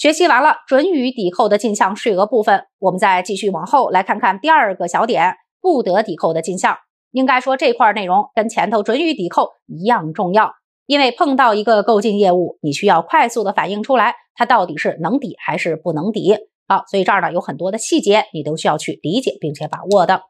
学习完了准予抵扣的进项税额部分，我们再继续往后来看看第二个小点，不得抵扣的进项。应该说这块内容跟前头准予抵扣一样重要，因为碰到一个购进业务，你需要快速的反映出来它到底是能抵还是不能抵。好，所以这儿呢有很多的细节，你都需要去理解并且把握的。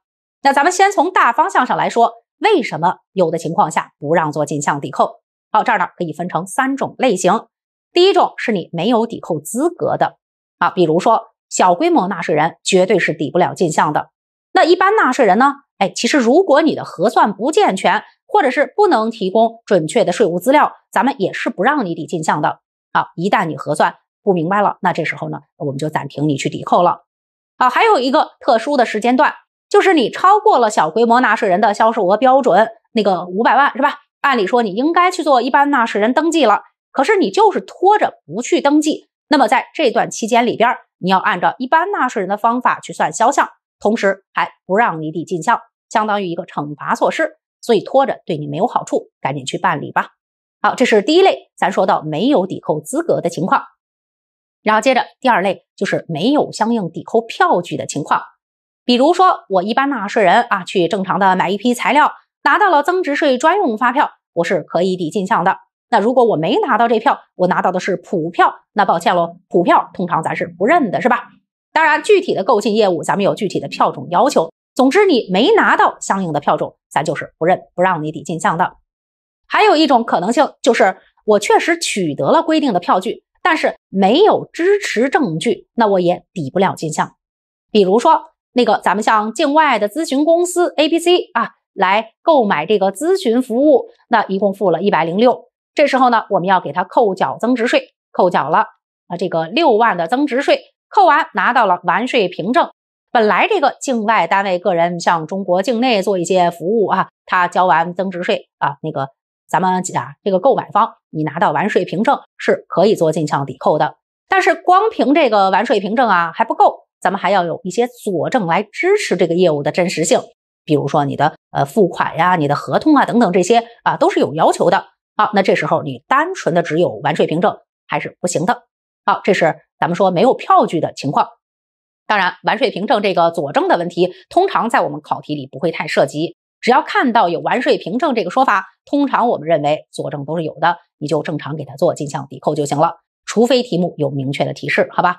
那咱们先从大方向上来说，为什么有的情况下不让做进项抵扣？好，这儿呢可以分成三种类型。第一种是你没有抵扣资格的啊，比如说小规模纳税人绝对是抵不了进项的。那一般纳税人呢？哎，其实如果你的核算不健全，或者是不能提供准确的税务资料，咱们也是不让你抵进项的啊。一旦你核算不明白了，那这时候呢，我们就暂停你去抵扣了啊。还有一个特殊的时间段，就是你超过了小规模纳税人的销售额标准，那个五百万是吧？按理说你应该去做一般纳税人登记了。可是你就是拖着不去登记，那么在这段期间里边，你要按照一般纳税人的方法去算销项，同时还不让你抵进项，相当于一个惩罚措施。所以拖着对你没有好处，赶紧去办理吧。好，这是第一类，咱说到没有抵扣资格的情况。然后接着第二类就是没有相应抵扣票据的情况，比如说我一般纳税人啊，去正常的买一批材料，拿到了增值税专用发票，我是可以抵进项的。那如果我没拿到这票，我拿到的是普票，那抱歉喽，普票通常咱是不认的，是吧？当然，具体的购进业务咱们有具体的票种要求。总之，你没拿到相应的票种，咱就是不认，不让你抵进项的。还有一种可能性就是，我确实取得了规定的票据，但是没有支持证据，那我也抵不了进项。比如说，那个咱们向境外的咨询公司 A、B、C 啊来购买这个咨询服务，那一共付了一百零六。这时候呢，我们要给他扣缴增值税，扣缴了啊，这个六万的增值税扣完，拿到了完税凭证。本来这个境外单位个人向中国境内做一些服务啊，他交完增值税啊，那个咱们啊，这个购买方你拿到完税凭证是可以做进项抵扣的。但是光凭这个完税凭证啊还不够，咱们还要有一些佐证来支持这个业务的真实性，比如说你的呃付款呀、你的合同啊等等这些啊都是有要求的。好，那这时候你单纯的只有完税凭证还是不行的。好，这是咱们说没有票据的情况。当然，完税凭证这个佐证的问题，通常在我们考题里不会太涉及。只要看到有完税凭证这个说法，通常我们认为佐证都是有的，你就正常给他做进项抵扣就行了。除非题目有明确的提示，好吧？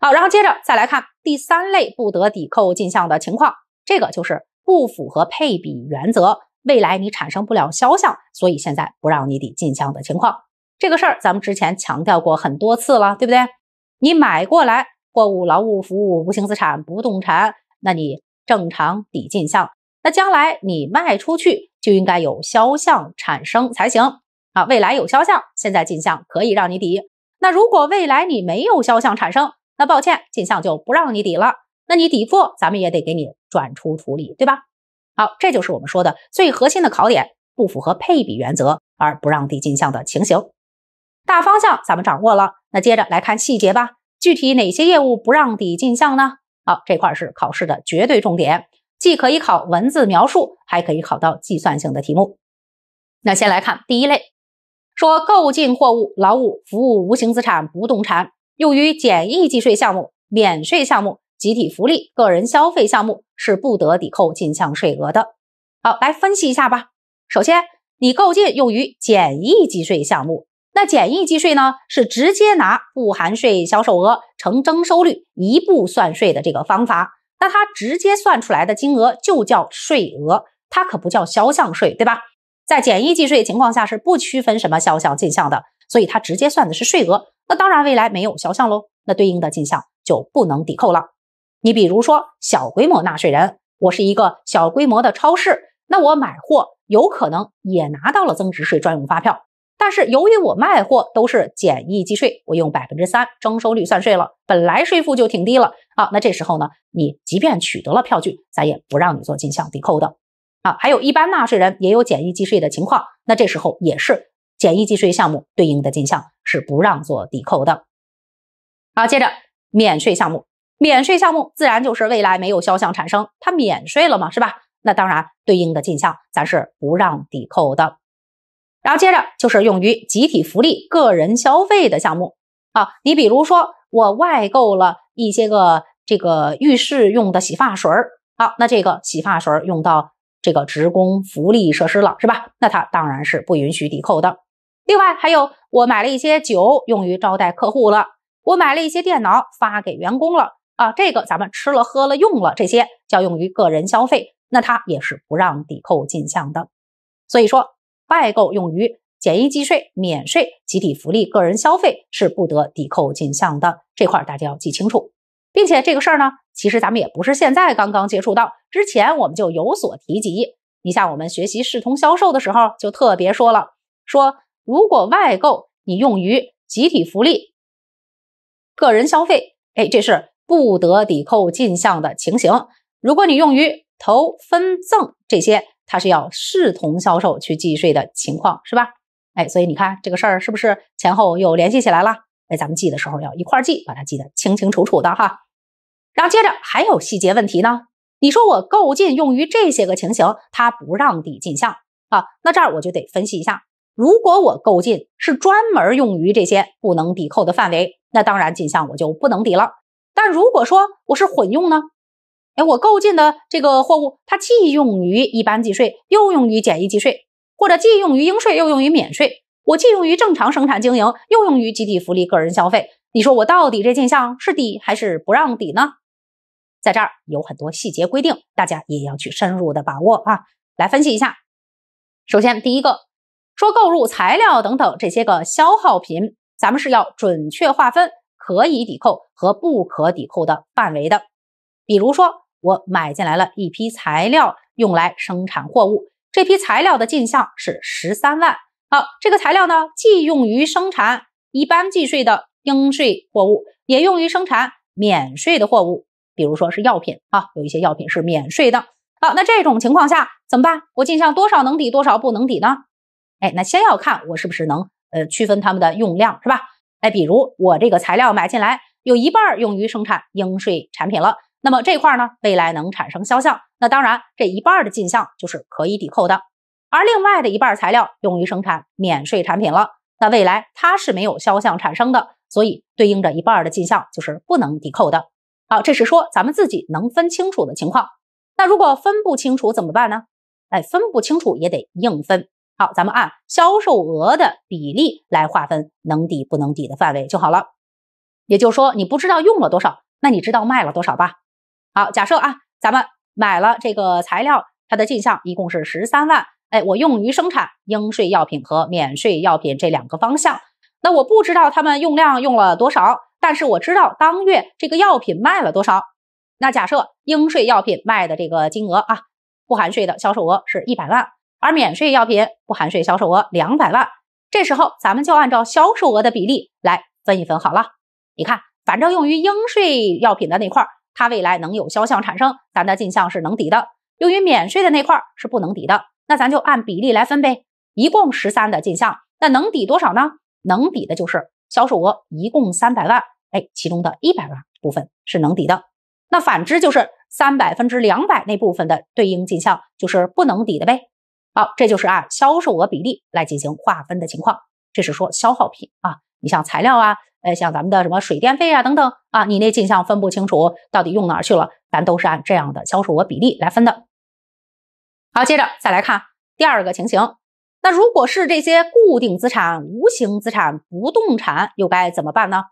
好，然后接着再来看第三类不得抵扣进项的情况，这个就是不符合配比原则。未来你产生不了销项，所以现在不让你抵进项的情况，这个事儿咱们之前强调过很多次了，对不对？你买过来货物、劳务服务、无形资产、不动产，那你正常抵进项。那将来你卖出去就应该有销项产生才行啊。未来有销项，现在进项可以让你抵。那如果未来你没有销项产生，那抱歉，进项就不让你抵了。那你抵付，咱们也得给你转出处理，对吧？好，这就是我们说的最核心的考点，不符合配比原则而不让抵进项的情形。大方向咱们掌握了，那接着来看细节吧。具体哪些业务不让抵进项呢？好，这块是考试的绝对重点，既可以考文字描述，还可以考到计算性的题目。那先来看第一类，说购进货物、劳务、服务、无形资产、不动产用于简易计税项目、免税项目。集体福利、个人消费项目是不得抵扣进项税额的。好，来分析一下吧。首先，你购进用于简易计税项目，那简易计税呢，是直接拿不含税销售额乘征收率一步算税的这个方法。那它直接算出来的金额就叫税额，它可不叫销项税，对吧？在简易计税情况下是不区分什么销项、进项的，所以它直接算的是税额。那当然，未来没有销项喽，那对应的进项就不能抵扣了。你比如说小规模纳税人，我是一个小规模的超市，那我买货有可能也拿到了增值税专用发票，但是由于我卖货都是简易计税，我用百分之三征收率算税了，本来税负就挺低了啊。那这时候呢，你即便取得了票据，咱也不让你做进项抵扣的啊。还有一般纳税人也有简易计税的情况，那这时候也是简易计税项目对应的进项是不让做抵扣的。好，接着免税项目。免税项目自然就是未来没有销项产生，它免税了嘛，是吧？那当然对应的进项咱是不让抵扣的。然后接着就是用于集体福利、个人消费的项目。好，你比如说我外购了一些个这个浴室用的洗发水好，那这个洗发水用到这个职工福利设施了，是吧？那它当然是不允许抵扣的。另外还有我买了一些酒用于招待客户了，我买了一些电脑发给员工了。啊，这个咱们吃了、喝了、用了这些叫用于个人消费，那它也是不让抵扣进项的。所以说，外购用于简易计税、免税、集体福利、个人消费是不得抵扣进项的这块，大家要记清楚。并且这个事儿呢，其实咱们也不是现在刚刚接触到，之前我们就有所提及。你像我们学习视同销售的时候，就特别说了，说如果外购你用于集体福利、个人消费，哎，这是。不得抵扣进项的情形，如果你用于投分赠这些，它是要视同销售去计税的情况，是吧？哎，所以你看这个事儿是不是前后又联系起来了？哎，咱们记的时候要一块儿记，把它记得清清楚楚的哈。然后接着还有细节问题呢。你说我购进用于这些个情形，它不让抵进项啊？那这儿我就得分析一下，如果我购进是专门用于这些不能抵扣的范围，那当然进项我就不能抵了。但如果说我是混用呢？哎，我购进的这个货物，它既用于一般计税，又用于简易计税，或者既用于应税又用于免税，我既用于正常生产经营，又用于集体福利、个人消费，你说我到底这进项是抵还是不让抵呢？在这儿有很多细节规定，大家也要去深入的把握啊！来分析一下，首先第一个，说购入材料等等这些个消耗品，咱们是要准确划分。可以抵扣和不可抵扣的范围的，比如说我买进来了一批材料，用来生产货物，这批材料的进项是十三万。好，这个材料呢，既用于生产一般计税的应税货物，也用于生产免税的货物，比如说是药品啊，有一些药品是免税的。好，那这种情况下怎么办？我进项多少能抵多少，不能抵呢？哎，那先要看我是不是能呃区分它们的用量，是吧？哎，比如我这个材料买进来，有一半用于生产应税产品了，那么这块呢，未来能产生销项，那当然这一半的进项就是可以抵扣的。而另外的一半材料用于生产免税产品了，那未来它是没有销项产生的，所以对应着一半的进项就是不能抵扣的。好，这是说咱们自己能分清楚的情况。那如果分不清楚怎么办呢？哎，分不清楚也得硬分。好，咱们按销售额的比例来划分能抵不能抵的范围就好了。也就是说，你不知道用了多少，那你知道卖了多少吧？好，假设啊，咱们买了这个材料，它的进项一共是十三万。哎，我用于生产应税药品和免税药品这两个方向。那我不知道他们用量用了多少，但是我知道当月这个药品卖了多少。那假设应税药品卖的这个金额啊，不含税的销售额是一百万。而免税药品不含税销售额两百万，这时候咱们就按照销售额的比例来分一分好了。你看，反正用于应税药品的那块，它未来能有销项产生，咱的进项是能抵的；用于免税的那块是不能抵的。那咱就按比例来分呗，一共十三的进项，那能抵多少呢？能抵的就是销售额一共三百万，哎，其中的一百万部分是能抵的，那反之就是三百分之两百那部分的对应进项就是不能抵的呗。好，这就是按销售额比例来进行划分的情况。这是说消耗品啊，你像材料啊，呃，像咱们的什么水电费啊等等啊，你那进项分不清楚到底用哪儿去了，咱都是按这样的销售额比例来分的。好，接着再来看第二个情形，那如果是这些固定资产、无形资产、不动产又该怎么办呢？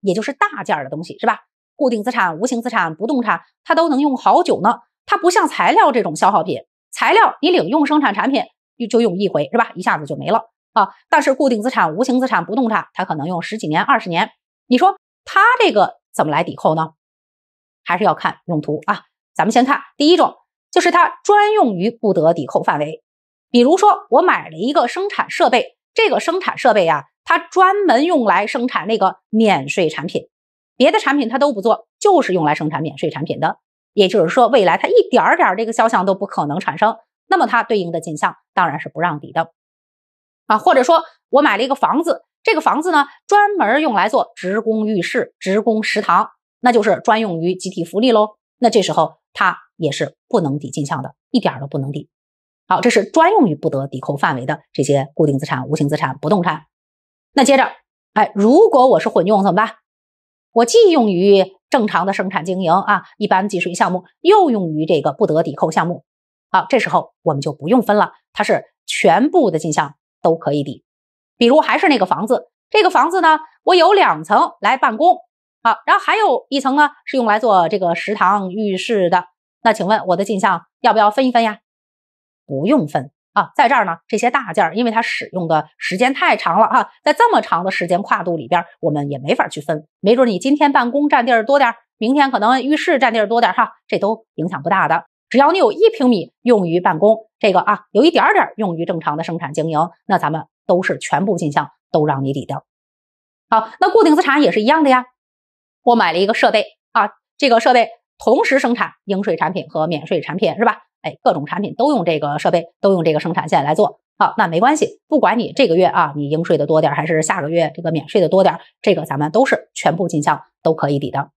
也就是大件儿的东西是吧？固定资产、无形资产、不动产它都能用好久呢，它不像材料这种消耗品。材料你领用生产产品就就用一回是吧？一下子就没了啊！但是固定资产、无形资产、不动产，它可能用十几年、二十年。你说它这个怎么来抵扣呢？还是要看用途啊。咱们先看第一种，就是它专用于不得抵扣范围。比如说我买了一个生产设备，这个生产设备呀，它专门用来生产那个免税产品，别的产品它都不做，就是用来生产免税产品的。也就是说，未来它一点儿点这个销项都不可能产生，那么它对应的进项当然是不让抵的，啊，或者说，我买了一个房子，这个房子呢专门用来做职工浴室、职工食堂，那就是专用于集体福利喽，那这时候它也是不能抵进项的，一点都不能抵。好，这是专用于不得抵扣范围的这些固定资产、无形资产、不动产。那接着，哎，如果我是混用怎么办？我既用于正常的生产经营啊，一般计税项目又用于这个不得抵扣项目，好，这时候我们就不用分了，它是全部的进项都可以抵。比如还是那个房子，这个房子呢，我有两层来办公，好，然后还有一层呢是用来做这个食堂、浴室的。那请问我的进项要不要分一分呀？不用分。啊，在这儿呢，这些大件儿，因为它使用的时间太长了啊，在这么长的时间跨度里边，我们也没法去分，没准你今天办公占地儿多点儿，明天可能浴室占地儿多点儿哈，这都影响不大的。只要你有一平米用于办公，这个啊，有一点点用于正常的生产经营，那咱们都是全部进项都让你抵掉。好，那固定资产也是一样的呀，我买了一个设备啊，这个设备同时生产应税产品和免税产品是吧？哎，各种产品都用这个设备，都用这个生产线来做。好，那没关系，不管你这个月啊，你应税的多点还是下个月这个免税的多点这个咱们都是全部进项都可以抵的。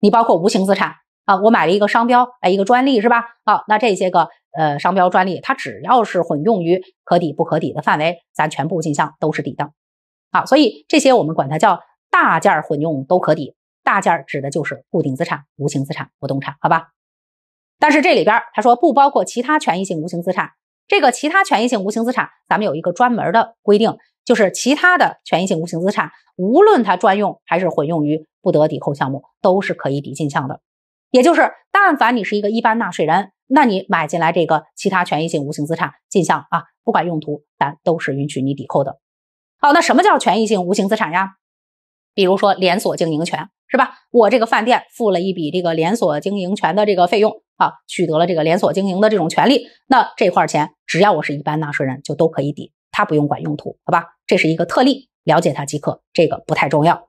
你包括无形资产啊，我买了一个商标，哎，一个专利是吧？好，那这些个呃商标专利，它只要是混用于可抵不可抵的范围，咱全部进项都是抵的。好，所以这些我们管它叫大件混用都可抵。大件指的就是固定资产、无形资产、不动产，好吧？但是这里边，他说不包括其他权益性无形资产。这个其他权益性无形资产，咱们有一个专门的规定，就是其他的权益性无形资产，无论它专用还是混用于不得抵扣项目，都是可以抵进项的。也就是，但凡你是一个一般纳税人，那你买进来这个其他权益性无形资产进项啊，不管用途，咱都是允许你抵扣的。好，那什么叫权益性无形资产呀？比如说连锁经营权，是吧？我这个饭店付了一笔这个连锁经营权的这个费用。啊，取得了这个连锁经营的这种权利，那这块钱只要我是一般纳税人，就都可以抵，他不用管用途，好吧？这是一个特例，了解它即可，这个不太重要。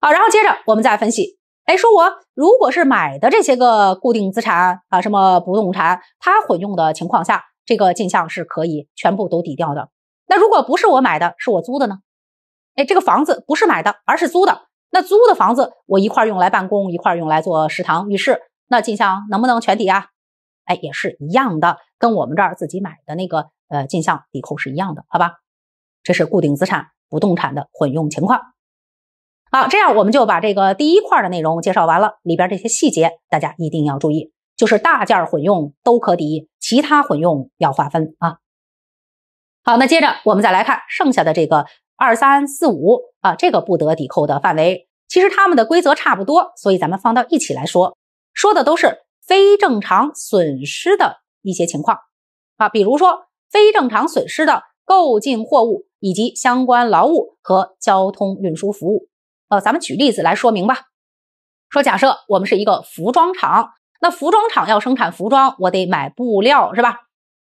好，然后接着我们再分析，哎，说我如果是买的这些个固定资产啊，什么不动产，它混用的情况下，这个进项是可以全部都抵掉的。那如果不是我买的，是我租的呢？哎，这个房子不是买的，而是租的，那租的房子我一块用来办公，一块用来做食堂、浴室。那进项能不能全抵啊？哎，也是一样的，跟我们这儿自己买的那个呃进项抵扣是一样的，好吧？这是固定资产不动产的混用情况。好，这样我们就把这个第一块的内容介绍完了，里边这些细节大家一定要注意，就是大件混用都可抵，其他混用要划分啊。好，那接着我们再来看剩下的这个二三四五啊，这个不得抵扣的范围，其实他们的规则差不多，所以咱们放到一起来说。说的都是非正常损失的一些情况啊，比如说非正常损失的购进货物以及相关劳务和交通运输服务。呃，咱们举例子来说明吧。说假设我们是一个服装厂，那服装厂要生产服装，我得买布料是吧？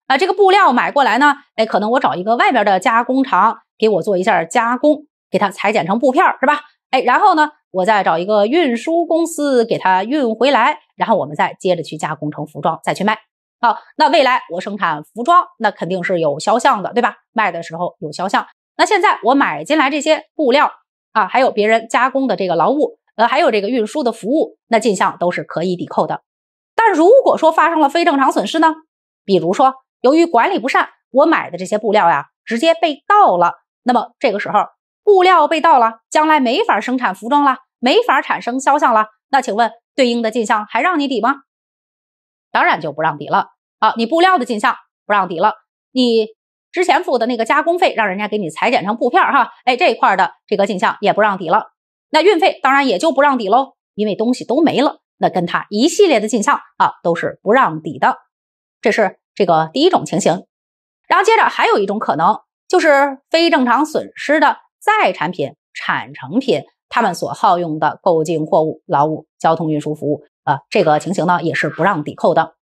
啊，这个布料买过来呢，哎，可能我找一个外边的加工厂给我做一下加工，给它裁剪成布片是吧？哎，然后呢，我再找一个运输公司给他运回来，然后我们再接着去加工成服装，再去卖。好，那未来我生产服装，那肯定是有销项的，对吧？卖的时候有销项。那现在我买进来这些布料啊，还有别人加工的这个劳务，呃，还有这个运输的服务，那进项都是可以抵扣的。但如果说发生了非正常损失呢？比如说由于管理不善，我买的这些布料呀直接被盗了，那么这个时候。布料被盗了，将来没法生产服装了，没法产生销项了。那请问对应的进项还让你抵吗？当然就不让抵了。好，你布料的进项不让抵了，你之前付的那个加工费，让人家给你裁剪成布片哈，哎这一块的这个进项也不让抵了。那运费当然也就不让抵喽，因为东西都没了。那跟他一系列的进项啊都是不让抵的。这是这个第一种情形。然后接着还有一种可能，就是非正常损失的。在产品、产成品，他们所耗用的购进货物、劳务、交通运输服务，呃，这个情形呢，也是不让抵扣的。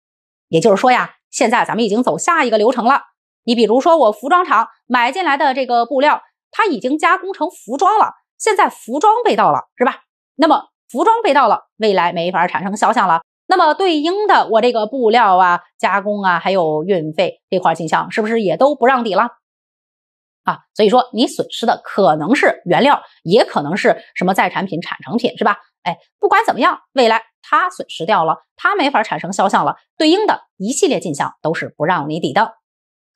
也就是说呀，现在咱们已经走下一个流程了。你比如说，我服装厂买进来的这个布料，它已经加工成服装了。现在服装被盗了，是吧？那么服装被盗了，未来没法产生销项了。那么对应的，我这个布料啊、加工啊，还有运费这块进项，是不是也都不让抵了？啊，所以说你损失的可能是原料，也可能是什么在产品、产成品，是吧？哎，不管怎么样，未来它损失掉了，它没法产生销项了，对应的一系列进项都是不让你抵的。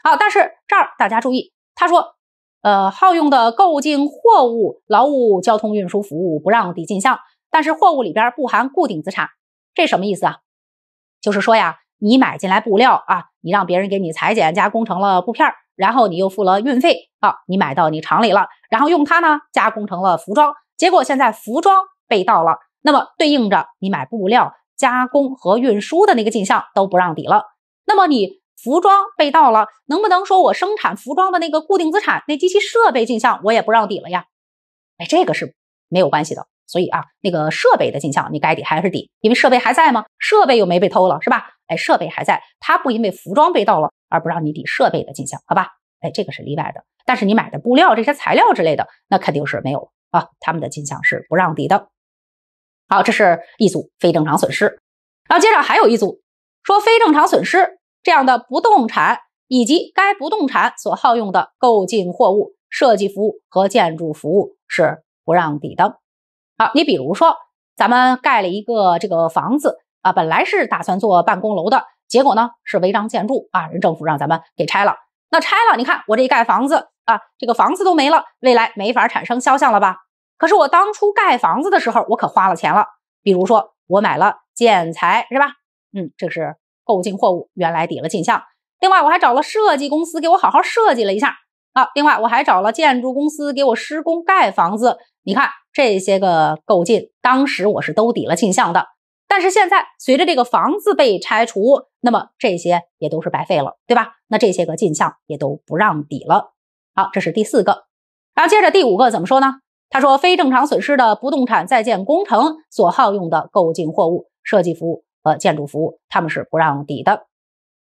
好，但是这儿大家注意，他说，呃，耗用的购进货物、劳务、交通运输服务不让抵进项，但是货物里边不含固定资产，这什么意思啊？就是说呀，你买进来布料啊，你让别人给你裁剪加工成了布片儿。然后你又付了运费啊，你买到你厂里了，然后用它呢加工成了服装，结果现在服装被盗了。那么对应着你买布料、加工和运输的那个进项都不让抵了。那么你服装被盗了，能不能说我生产服装的那个固定资产、那机器设备进项我也不让抵了呀？哎，这个是没有关系的。所以啊，那个设备的进项你该抵还是抵，因为设备还在吗？设备又没被偷了是吧？哎，设备还在，它不因为服装被盗了。而不让你抵设备的进项，好吧？哎，这个是例外的。但是你买的布料这些材料之类的，那肯定是没有了啊。他们的进项是不让抵的。好，这是一组非正常损失。然后接着还有一组说非正常损失这样的不动产以及该不动产所耗用的购进货物、设计服务和建筑服务是不让抵的。好，你比如说咱们盖了一个这个房子啊，本来是打算做办公楼的。结果呢是违章建筑啊，人政府让咱们给拆了。那拆了，你看我这一盖房子啊，这个房子都没了，未来没法产生销项了吧？可是我当初盖房子的时候，我可花了钱了。比如说我买了建材是吧？嗯，这是购进货物，原来抵了进项。另外我还找了设计公司给我好好设计了一下啊。另外我还找了建筑公司给我施工盖房子。你看这些个购进，当时我是都抵了进项的。但是现在，随着这个房子被拆除，那么这些也都是白费了，对吧？那这些个进项也都不让抵了。好，这是第四个。然后接着第五个怎么说呢？他说，非正常损失的不动产在建工程所耗用的购进货物、设计服务和建筑服务，他们是不让抵的。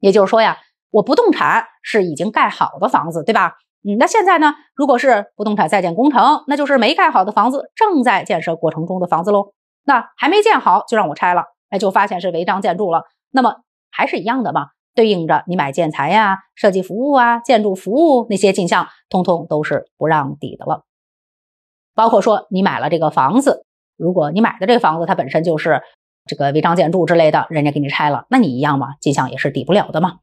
也就是说呀，我不动产是已经盖好的房子，对吧？嗯，那现在呢，如果是不动产在建工程，那就是没盖好的房子，正在建设过程中的房子喽。那还没建好就让我拆了，哎，就发现是违章建筑了。那么还是一样的嘛？对应着你买建材呀、设计服务啊、建筑服务那些进项，通通都是不让抵的了。包括说你买了这个房子，如果你买的这个房子它本身就是这个违章建筑之类的，人家给你拆了，那你一样嘛，进项也是抵不了的嘛。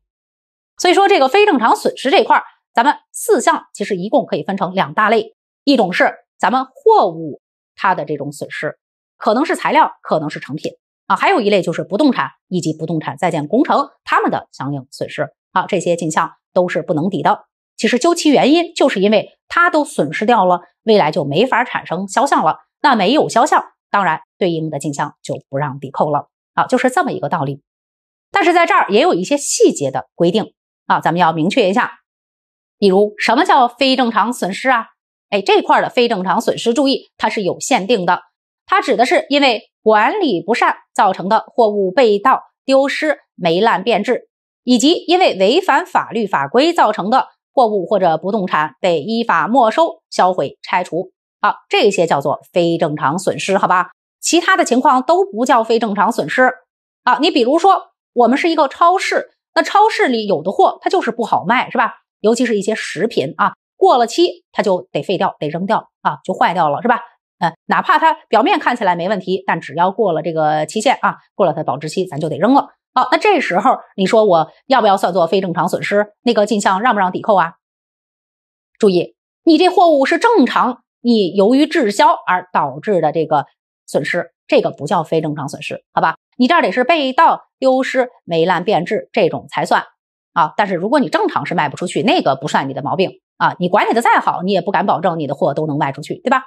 所以说这个非正常损失这块，咱们四项其实一共可以分成两大类，一种是咱们货物它的这种损失。可能是材料，可能是成品啊，还有一类就是不动产以及不动产在建工程，他们的相应损失啊，这些进项都是不能抵的。其实究其原因，就是因为它都损失掉了，未来就没法产生销项了。那没有销项，当然对应的进项就不让抵扣了啊，就是这么一个道理。但是在这儿也有一些细节的规定啊，咱们要明确一下，比如什么叫非正常损失啊？哎，这块的非正常损失，注意它是有限定的。它指的是因为管理不善造成的货物被盗、丢失、霉烂变质，以及因为违反法律法规造成的货物或者不动产被依法没收、销毁、拆除。好，这些叫做非正常损失，好吧？其他的情况都不叫非正常损失啊。你比如说，我们是一个超市，那超市里有的货它就是不好卖，是吧？尤其是一些食品啊，过了期它就得废掉、得扔掉啊，就坏掉了，是吧？嗯，哪怕它表面看起来没问题，但只要过了这个期限啊，过了它保质期，咱就得扔了。好，那这时候你说我要不要算作非正常损失？那个进项让不让抵扣啊？注意，你这货物是正常，你由于滞销而导致的这个损失，这个不叫非正常损失，好吧？你这儿得是被盗、丢失、霉烂变质这种才算啊。但是如果你正常是卖不出去，那个不算你的毛病啊。你管理的再好，你也不敢保证你的货都能卖出去，对吧？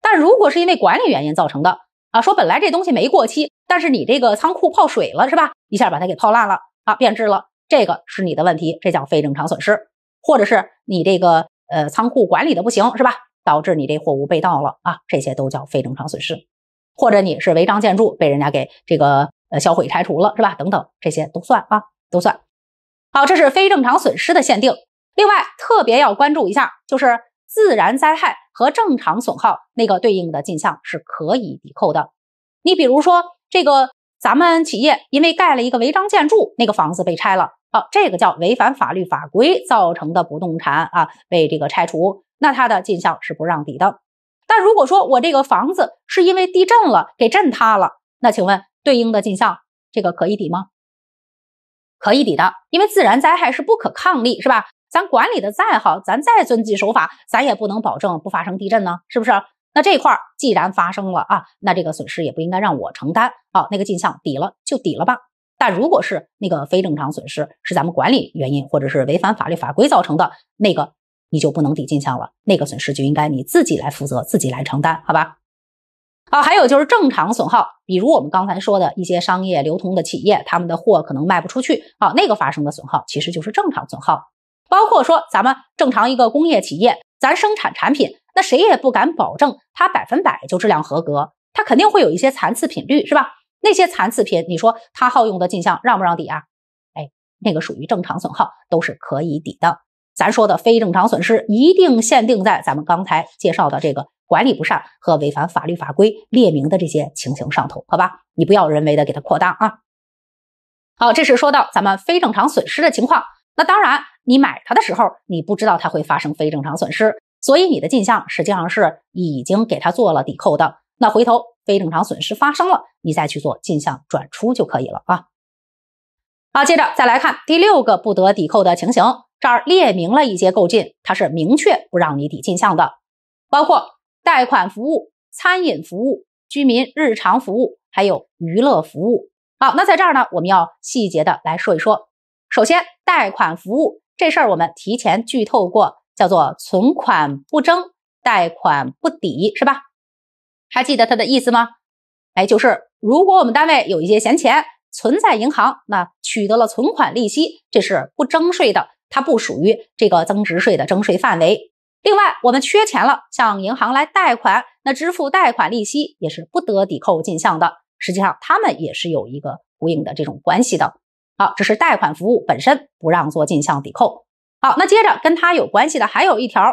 但如果是因为管理原因造成的啊，说本来这东西没过期，但是你这个仓库泡水了是吧？一下把它给泡烂了啊，变质了，这个是你的问题，这叫非正常损失，或者是你这个呃仓库管理的不行是吧？导致你这货物被盗了啊，这些都叫非正常损失，或者你是违章建筑被人家给这个呃销毁拆除了是吧？等等，这些都算啊，都算。好，这是非正常损失的限定。另外特别要关注一下就是。自然灾害和正常损耗那个对应的进项是可以抵扣的。你比如说，这个咱们企业因为盖了一个违章建筑，那个房子被拆了，啊，这个叫违反法律法规造成的不动产啊被这个拆除，那它的进项是不让抵的。但如果说我这个房子是因为地震了给震塌了，那请问对应的进项这个可以抵吗？可以抵的，因为自然灾害是不可抗力，是吧？咱管理的再好，咱再遵纪守法，咱也不能保证不发生地震呢，是不是？那这块儿既然发生了啊，那这个损失也不应该让我承担啊。那个进项抵了就抵了吧。但如果是那个非正常损失，是咱们管理原因或者是违反法律法规造成的那个，你就不能抵进项了，那个损失就应该你自己来负责，自己来承担，好吧？啊，还有就是正常损耗，比如我们刚才说的一些商业流通的企业，他们的货可能卖不出去啊，那个发生的损耗其实就是正常损耗。包括说咱们正常一个工业企业，咱生产产品，那谁也不敢保证它百分百就质量合格，它肯定会有一些残次品率，是吧？那些残次品，你说它耗用的进项让不让抵啊？哎，那个属于正常损耗，都是可以抵的。咱说的非正常损失，一定限定在咱们刚才介绍的这个管理不善和违反法律法规列明的这些情形上头，好吧？你不要人为的给它扩大啊。好，这是说到咱们非正常损失的情况，那当然。你买它的时候，你不知道它会发生非正常损失，所以你的进项实际上是已经给它做了抵扣的。那回头非正常损失发生了，你再去做进项转出就可以了啊。好，接着再来看第六个不得抵扣的情形，这儿列明了一些购进，它是明确不让你抵进项的，包括贷款服务、餐饮服务、居民日常服务，还有娱乐服务。好，那在这儿呢，我们要细节的来说一说。首先，贷款服务。这事儿我们提前剧透过，叫做存款不征，贷款不抵，是吧？还记得它的意思吗？哎，就是如果我们单位有一些闲钱存在银行，那取得了存款利息，这是不征税的，它不属于这个增值税的征税范围。另外，我们缺钱了，向银行来贷款，那支付贷款利息也是不得抵扣进项的。实际上，他们也是有一个呼应的这种关系的。好，这是贷款服务本身不让做进项抵扣。好，那接着跟它有关系的还有一条，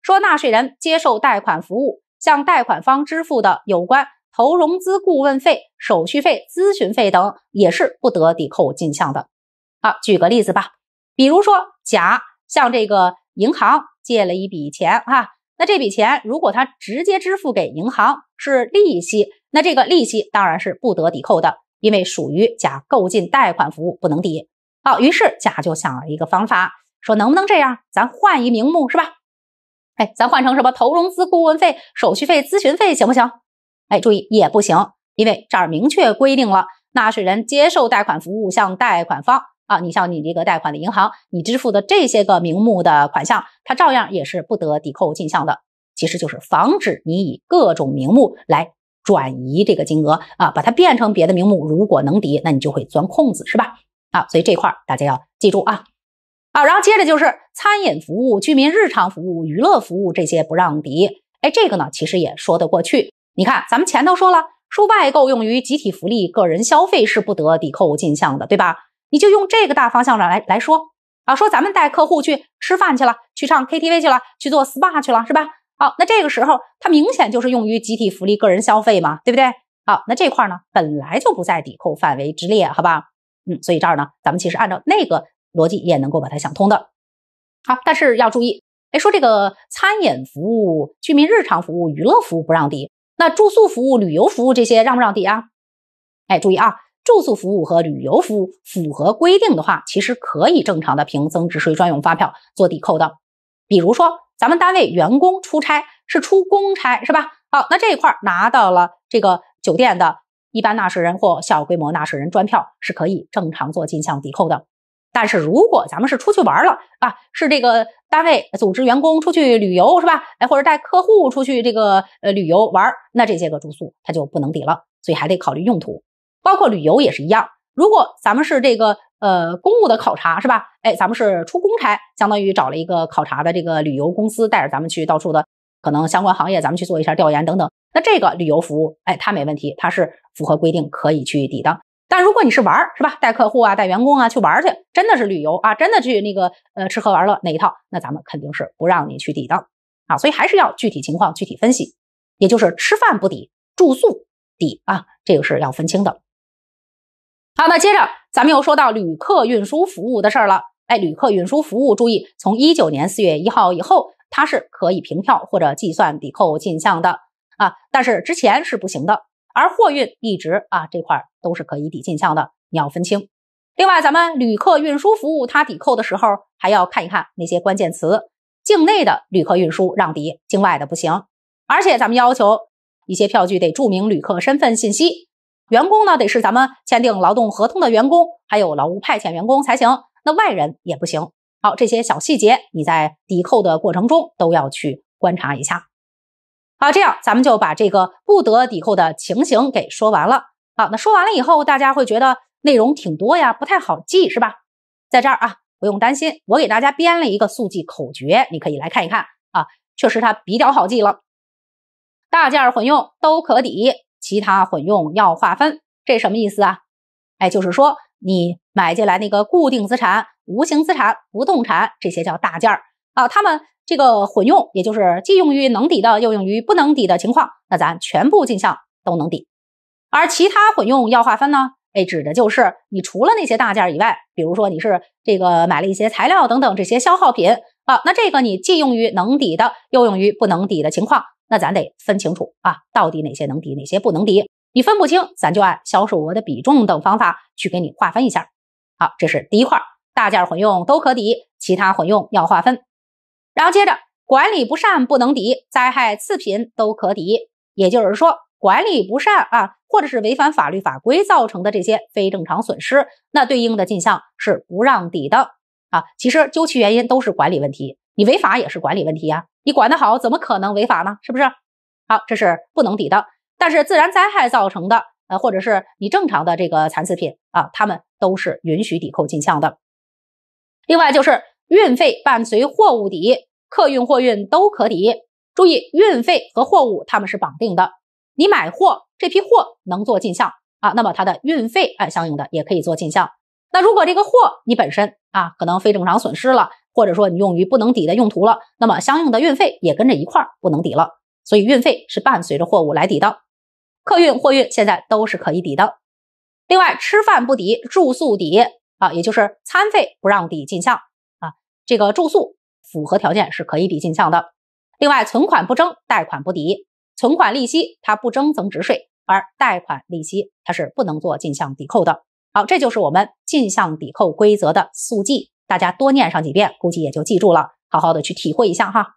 说纳税人接受贷款服务，向贷款方支付的有关投融资顾问费、手续费、咨询费等，也是不得抵扣进项的。啊，举个例子吧，比如说甲向这个银行借了一笔钱，哈，那这笔钱如果他直接支付给银行是利息，那这个利息当然是不得抵扣的。因为属于甲购进贷款服务不能抵，好，于是甲就想了一个方法，说能不能这样，咱换一名目是吧？哎，咱换成什么投融资顾问费、手续费、咨询费行不行？哎，注意也不行，因为这儿明确规定了，纳税人接受贷款服务，向贷款方啊，你向你这个贷款的银行，你支付的这些个名目的款项，它照样也是不得抵扣进项的。其实就是防止你以各种名目来。转移这个金额啊，把它变成别的名目，如果能抵，那你就会钻空子，是吧？啊，所以这块大家要记住啊。啊，然后接着就是餐饮服务、居民日常服务、娱乐服务这些不让抵。哎，这个呢，其实也说得过去。你看，咱们前头说了，说外购用于集体福利、个人消费是不得抵扣进项的，对吧？你就用这个大方向上来来说啊，说咱们带客户去吃饭去了，去唱 KTV 去了，去做 SPA 去了，是吧？好，那这个时候它明显就是用于集体福利、个人消费嘛，对不对？好，那这块儿呢本来就不在抵扣范围之列，好吧？嗯，所以这儿呢，咱们其实按照那个逻辑也能够把它想通的。好，但是要注意，哎，说这个餐饮服务、居民日常服务、娱乐服务不让抵，那住宿服务、旅游服务这些让不让抵啊？哎，注意啊，住宿服务和旅游服务符合规定的话，其实可以正常的凭增值税专用发票做抵扣的。比如说，咱们单位员工出差是出公差是吧？好，那这一块拿到了这个酒店的一般纳税人或小规模纳税人专票是可以正常做进项抵扣的。但是如果咱们是出去玩了啊，是这个单位组织员工出去旅游是吧？哎，或者带客户出去这个呃旅游玩，那这些个住宿它就不能抵了，所以还得考虑用途。包括旅游也是一样，如果咱们是这个。呃，公务的考察是吧？哎，咱们是出公差，相当于找了一个考察的这个旅游公司，带着咱们去到处的可能相关行业，咱们去做一下调研等等。那这个旅游服务，哎，它没问题，它是符合规定，可以去抵的。但如果你是玩儿，是吧？带客户啊，带员工啊去玩去，真的是旅游啊，真的去那个呃吃喝玩乐那一套，那咱们肯定是不让你去抵的啊。所以还是要具体情况具体分析，也就是吃饭不抵，住宿抵啊，这个是要分清的。好，那接着咱们又说到旅客运输服务的事儿了。哎，旅客运输服务，注意，从一九年四月一号以后，它是可以凭票或者计算抵扣进项的啊。但是之前是不行的。而货运一直啊这块都是可以抵进项的，你要分清。另外，咱们旅客运输服务它抵扣的时候，还要看一看那些关键词：境内的旅客运输让抵，境外的不行。而且咱们要求一些票据得注明旅客身份信息。员工呢得是咱们签订劳动合同的员工，还有劳务派遣员工才行。那外人也不行。好，这些小细节你在抵扣的过程中都要去观察一下。好，这样咱们就把这个不得抵扣的情形给说完了。好，那说完了以后，大家会觉得内容挺多呀，不太好记是吧？在这儿啊，不用担心，我给大家编了一个速记口诀，你可以来看一看啊。确实它比较好记了，大件混用都可抵。其他混用要划分，这什么意思啊？哎，就是说你买进来那个固定资产、无形资产、不动产这些叫大件儿啊，他们这个混用，也就是既用于能抵的，又用于不能抵的情况，那咱全部进项都能抵。而其他混用要划分呢？哎，指的就是你除了那些大件儿以外，比如说你是这个买了一些材料等等这些消耗品啊，那这个你既用于能抵的，又用于不能抵的情况。那咱得分清楚啊，到底哪些能抵，哪些不能抵？你分不清，咱就按销售额的比重等方法去给你划分一下。好，这是第一块，大件混用都可抵，其他混用要划分。然后接着，管理不善不能抵，灾害次品都可抵。也就是说，管理不善啊，或者是违反法律法规造成的这些非正常损失，那对应的进项是不让抵的啊。其实究其原因都是管理问题，你违法也是管理问题呀。你管得好，怎么可能违法呢？是不是？好，这是不能抵的。但是自然灾害造成的，呃，或者是你正常的这个残次品啊，他们都是允许抵扣进项的。另外就是运费伴随货物抵，客运货运都可抵。注意运费和货物他们是绑定的。你买货这批货能做进项啊，那么它的运费哎，相应的也可以做进项。那如果这个货你本身啊，可能非正常损失了。或者说你用于不能抵的用途了，那么相应的运费也跟着一块不能抵了。所以运费是伴随着货物来抵的。客运、货运现在都是可以抵的。另外，吃饭不抵，住宿抵啊，也就是餐费不让抵进项啊，这个住宿符合条件是可以抵进项的。另外，存款不征，贷款不抵，存款利息它不征增值税，而贷款利息它是不能做进项抵扣的。好，这就是我们进项抵扣规则的速记。大家多念上几遍，估计也就记住了。好好的去体会一下哈。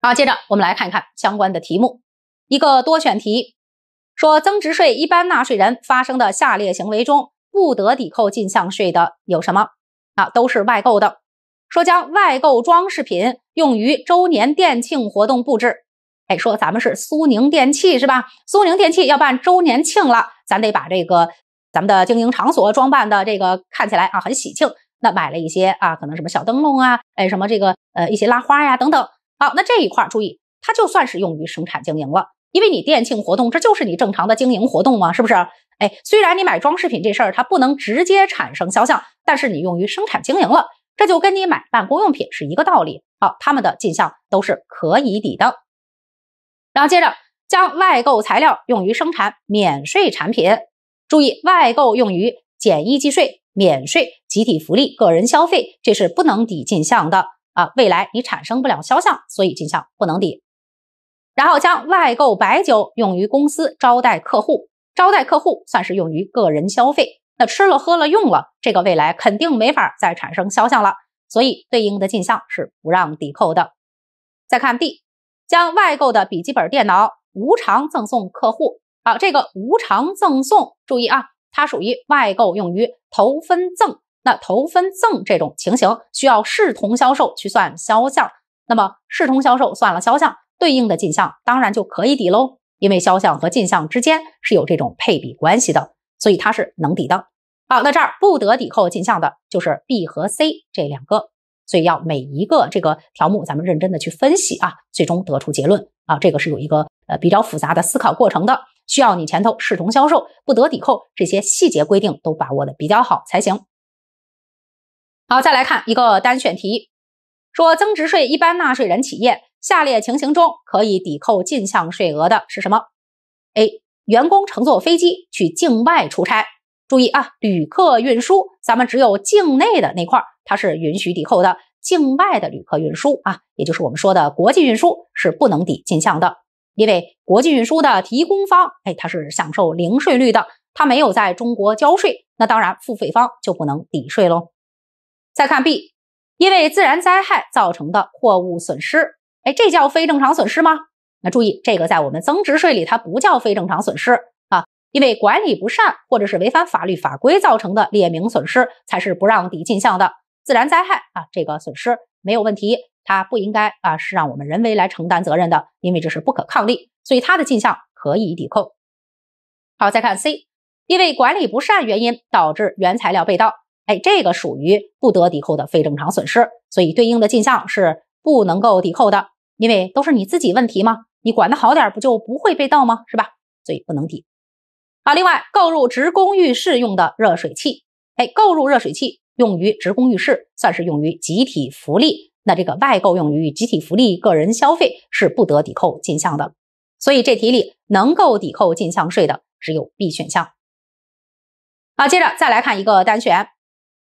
好，接着我们来看一看相关的题目。一个多选题，说增值税一般纳税人发生的下列行为中，不得抵扣进项税的有什么？啊，都是外购的。说将外购装饰品用于周年店庆活动布置。哎，说咱们是苏宁电器是吧？苏宁电器要办周年庆了，咱得把这个咱们的经营场所装扮的这个看起来啊很喜庆。那买了一些啊，可能什么小灯笼啊，哎，什么这个呃一些拉花呀等等。好，那这一块注意，它就算是用于生产经营了，因为你店庆活动，这就是你正常的经营活动嘛，是不是？哎，虽然你买装饰品这事儿它不能直接产生销项，但是你用于生产经营了，这就跟你买办公用品是一个道理。好，他们的进项都是可以抵的。然后接着将外购材料用于生产免税产品，注意外购用于。简易计税、免税、集体福利、个人消费，这是不能抵进项的啊！未来你产生不了销项，所以进项不能抵。然后将外购白酒用于公司招待客户，招待客户算是用于个人消费，那吃了喝了用了，这个未来肯定没法再产生销项了，所以对应的进项是不让抵扣的。再看 D，将外购的笔记本电脑无偿赠送客户，啊，这个无偿赠送，注意啊。它属于外购用于投分赠，那投分赠这种情形需要视同销售去算销项，那么视同销售算了销项，对应的进项当然就可以抵喽，因为销项和进项之间是有这种配比关系的，所以它是能抵的。好，那这儿不得抵扣进项的就是 B 和 C 这两个，所以要每一个这个条目咱们认真的去分析啊，最终得出结论啊，这个是有一个呃比较复杂的思考过程的。需要你前头视同销售不得抵扣这些细节规定都把握的比较好才行。好，再来看一个单选题，说增值税一般纳税人企业下列情形中可以抵扣进项税额的是什么？A. 员工乘坐飞机去境外出差。注意啊，旅客运输咱们只有境内的那块它是允许抵扣的，境外的旅客运输啊，也就是我们说的国际运输是不能抵进项的。因为国际运输的提供方，哎，他是享受零税率的，他没有在中国交税，那当然付费方就不能抵税喽。再看 B，因为自然灾害造成的货物损失，哎，这叫非正常损失吗？那注意，这个在我们增值税里它不叫非正常损失啊，因为管理不善或者是违反法律法规造成的列明损失才是不让抵进项的。自然灾害啊，这个损失没有问题。它不应该啊，是让我们人为来承担责任的，因为这是不可抗力，所以它的进项可以抵扣。好，再看 C，因为管理不善原因导致原材料被盗，哎，这个属于不得抵扣的非正常损失，所以对应的进项是不能够抵扣的，因为都是你自己问题嘛，你管得好点不就不会被盗吗？是吧？所以不能抵。啊，另外，购入职工浴室用的热水器，哎，购入热水器用于职工浴室，算是用于集体福利。那这个外购用于集体福利、个人消费是不得抵扣进项的，所以这题里能够抵扣进项税的只有 B 选项。好，接着再来看一个单选，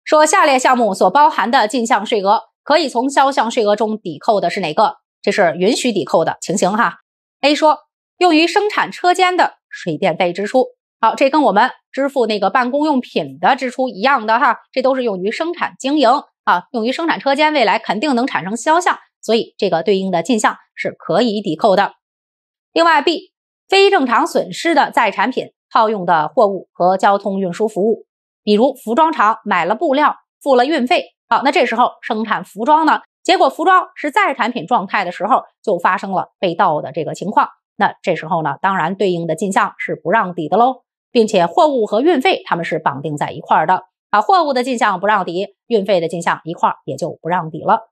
说下列项目所包含的进项税额可以从销项税额中抵扣的是哪个？这是允许抵扣的情形哈。A 说用于生产车间的水电费支出，好，这跟我们支付那个办公用品的支出一样的哈，这都是用于生产经营。啊，用于生产车间，未来肯定能产生销项，所以这个对应的进项是可以抵扣的。另外，B 非正常损失的在产品套用的货物和交通运输服务，比如服装厂买了布料，付了运费。好，那这时候生产服装呢，结果服装是在产品状态的时候就发生了被盗的这个情况，那这时候呢，当然对应的进项是不让抵的喽，并且货物和运费他们是绑定在一块儿的。啊，货物的进项不让抵，运费的进项一块儿也就不让抵了。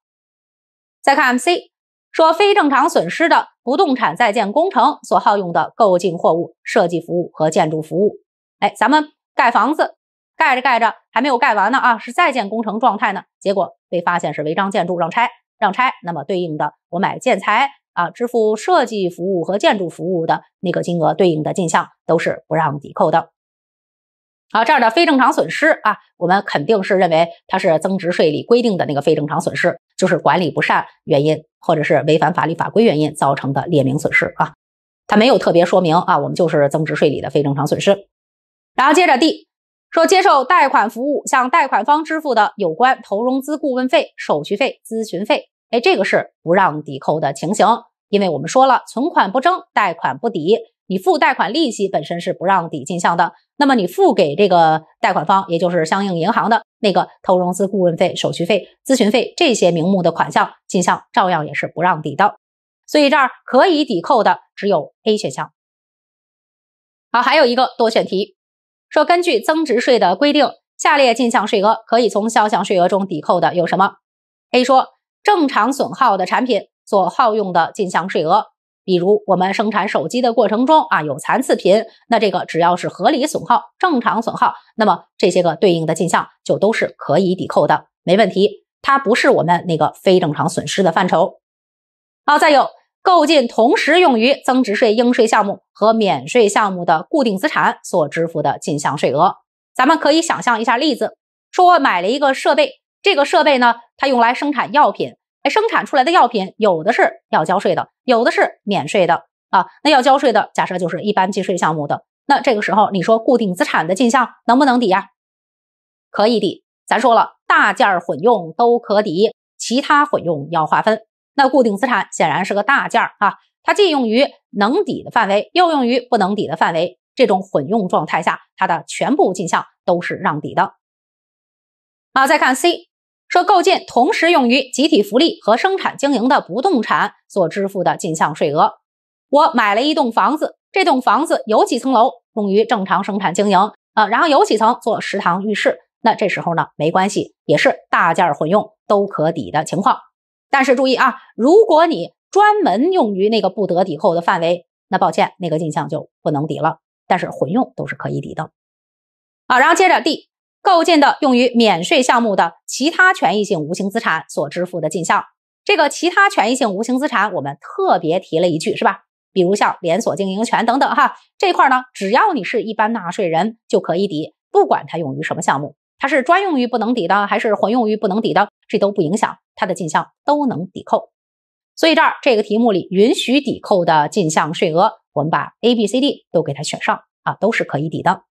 再看 C，说非正常损失的不动产在建工程所耗用的购进货物、设计服务和建筑服务，哎，咱们盖房子盖着盖着还没有盖完呢啊，是在建工程状态呢，结果被发现是违章建筑，让拆，让拆。那么对应的，我买建材啊，支付设计服务和建筑服务的那个金额对应的进项都是不让抵扣的。啊，这儿的非正常损失啊，我们肯定是认为它是增值税里规定的那个非正常损失，就是管理不善原因或者是违反法律法规原因造成的列明损失啊，它没有特别说明啊，我们就是增值税里的非正常损失。然后接着 D 说，接受贷款服务向贷款方支付的有关投融资顾问费、手续费、咨询费，哎，这个是不让抵扣的情形，因为我们说了存款不征，贷款不抵。你付贷款利息本身是不让抵进项的，那么你付给这个贷款方，也就是相应银行的那个投融资顾问费、手续费、咨询费这些名目的款项，进项照样也是不让抵的。所以这儿可以抵扣的只有 A 选项。好，还有一个多选题，说根据增值税的规定，下列进项税额可以从销项税额中抵扣的有什么？A 说正常损耗的产品所耗用的进项税额。比如我们生产手机的过程中啊，有残次品，那这个只要是合理损耗、正常损耗，那么这些个对应的进项就都是可以抵扣的，没问题。它不是我们那个非正常损失的范畴。好，再有，购进同时用于增值税应税项目和免税项目的固定资产所支付的进项税额，咱们可以想象一下例子，说我买了一个设备，这个设备呢，它用来生产药品。哎，生产出来的药品有的是要交税的，有的是免税的啊。那要交税的，假设就是一般计税项目的，那这个时候你说固定资产的进项能不能抵呀？可以抵，咱说了，大件混用都可抵，其他混用要划分。那固定资产显然是个大件儿啊，它既用于能抵的范围，又用于不能抵的范围。这种混用状态下，它的全部进项都是让抵的。好，再看 C。说购进同时用于集体福利和生产经营的不动产所支付的进项税额，我买了一栋房子，这栋房子有几层楼用于正常生产经营啊，然后有几层做食堂、浴室。那这时候呢，没关系，也是大件混用都可抵的情况。但是注意啊，如果你专门用于那个不得抵扣的范围，那抱歉，那个进项就不能抵了。但是混用都是可以抵的。好，然后接着 D。构建的用于免税项目的其他权益性无形资产所支付的进项，这个其他权益性无形资产，我们特别提了一句是吧？比如像连锁经营权等等哈，这块儿呢，只要你是一般纳税人就可以抵，不管它用于什么项目，它是专用于不能抵的，还是混用于不能抵的，这都不影响它的进项都能抵扣。所以这儿这个题目里允许抵扣的进项税额，我们把 A、B、C、D 都给它选上啊，都是可以抵的。